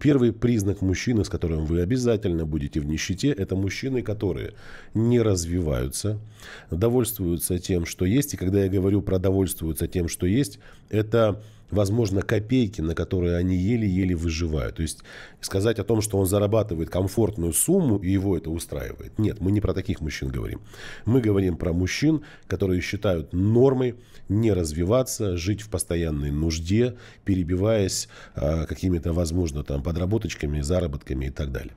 Первый признак мужчины, с которым вы обязательно будете в нищете, это мужчины, которые не развиваются, довольствуются тем, что есть. И когда я говорю про довольствуются тем, что есть, это возможно, копейки, на которые они еле-еле выживают. То есть сказать о том, что он зарабатывает комфортную сумму и его это устраивает. Нет, мы не про таких мужчин говорим. Мы говорим про мужчин, которые считают нормой не развиваться, жить в постоянной нужде, перебиваясь э, какими-то, возможно, там подработочками, заработками и так далее.